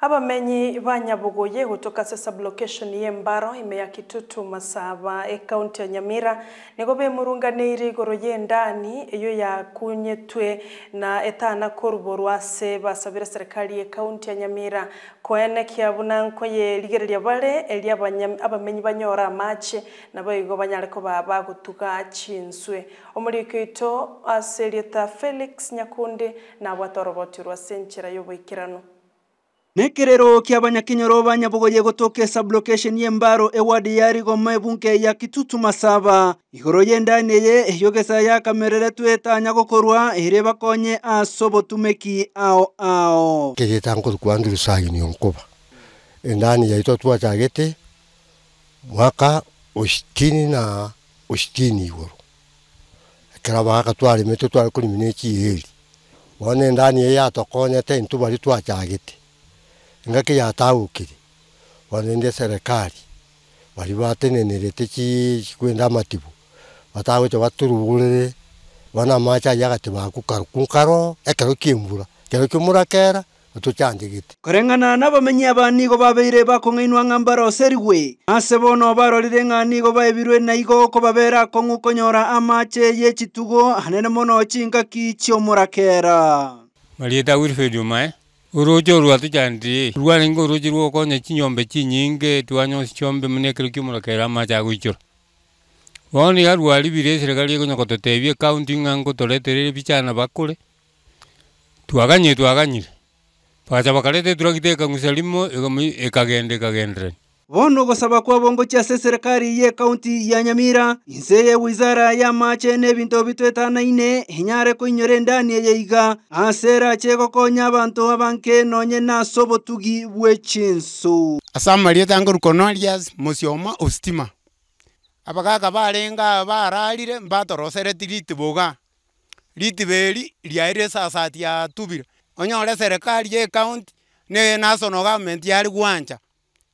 Abamenyi banyabugoye kutoka sasa blokeshoni ye Mbaro ime ya Kitutu Masaba e kaunti ya Nyamira nigo bemurunganiire igoro yendani iyo yakunyetwe na etana korubo rwase basabira serikali kaunti ya Nyamira koene kiabuna nko yerigereria bare eria abamenyi banyora amache nabo igo banyareko baba gutuga chinswe omurikito aserieta Felix Nyakunde na bwatoroboti senchira nchira yobuikirano Nekerero kia banyakinyoro banyabugoye gutokesa sublocation y'embaro ewadi yarigoma ebunke ya kitutu masaba igoro yendaniye eyogesa yakamerere twetanya gokorwa ere konye asobo tumeki ao ao kegetangori kwandu rusagini onkoba endani yaito twachagete mwaka oshitini na oshitini igoro ekiraba gaka twarimete twari kurimina ekiiheri bono endani eyatokonyete intubari twachagete ngake yataũkire wanende serikali bari batenenerete chikwenda amatibu batagũcha baturugũrĩre bana amache aya agati baku karu nkaro ekero kia embura kero kimurakera natuchanjigite koreng'ana na abamenyi abanigo babeire bakong'ainwa ng'a mbaroseri gwe ase bono barorire ng'anigo baebirwe igo kobabera kong'u konyora amache ye chitugo hanene mono chingaki chiomurakera marieta wilfred umae eh? urocho orwati chandi rwaninga orochi rwokonya chinyombe chinyinge twanyosi chiombe muna ekero kia omorokere amache agoichora bono iga rwaribire eserekari ekonya gototebia ekaunti ng'a ngotoreterere bichana bakore twaganyire twaganyire bagacha bakareta eturagita ekang'usa rimo ekagenda ekagenderani bono gusaba kwa bongo chase serikali ye kaunti ya nyamira inse ye wizara ya mache nebinto bitwetanaine hinyare koinyora endani iga ase erache gokonya abanto abanke nonye na obotugi bwa echinsu ase amaria tango rukono arias mosioma ositima abagaka barenga bararire mbatorosereti boga ritiba eri riaire sasati tubira onyore serikali ya kaunti ne national government yari gwancha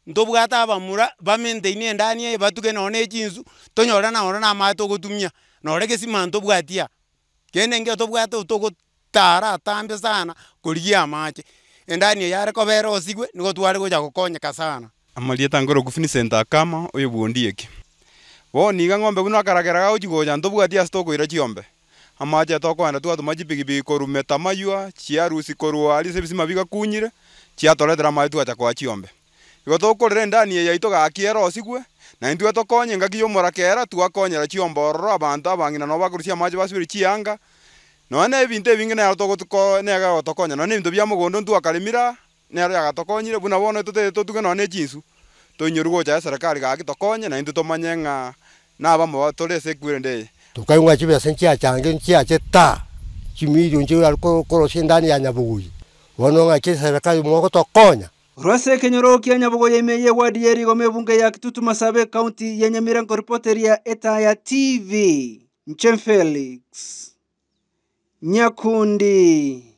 ntobwate abamura bamentaine endani eye batuge nonya echinsu tonyora na ona na amaete ogotumia nore gesima ntobwatia kende nkio tobwate tara tambe sana korigia amache endani eye are kobera osigwe nigo tware gocha gokonyeka sana amalieta ngoro kufini senta kama oyo bwondi eke booni iga ng'ombe buna akarageraga ochigocha ntobwatia ase tokoira chiombe amache tokoenda twatuma chipikipiki korumeta maywa chiarusi korwa arise bisima bigakunyire chiatoretera amae twacha kwa chiombe igo tukurire ndani yaitu gakiera osigwe na intue tokonye ngaki yomora kera twakonyera chiombororo abanto abangi na nobakorwa chiamache basibire chianga noe na ebinto ebinge nero togotuko negatokonya noe na ebinto bia mogondo ntwakaremira nero yagatokonyire buna bono totete totuge noe na echinsu toinyoru gocha eserekari gaki tokonye na intue tomanye ng'a nabamo tore ase ekwirende eye tukaigwa chibesa nchiachange nchiache ta chimirio nchi arikokorosia ndani ya nyabuguyi bono ng'aki eserekari mwoko tokonya Rwase kenyoroki ya nyabogo ya imeye wadi yeri gome bunge ya kitutu masabe kaunti ya nyamirango reporter ya eta ya TV. Nchen Felix. Nyakundi.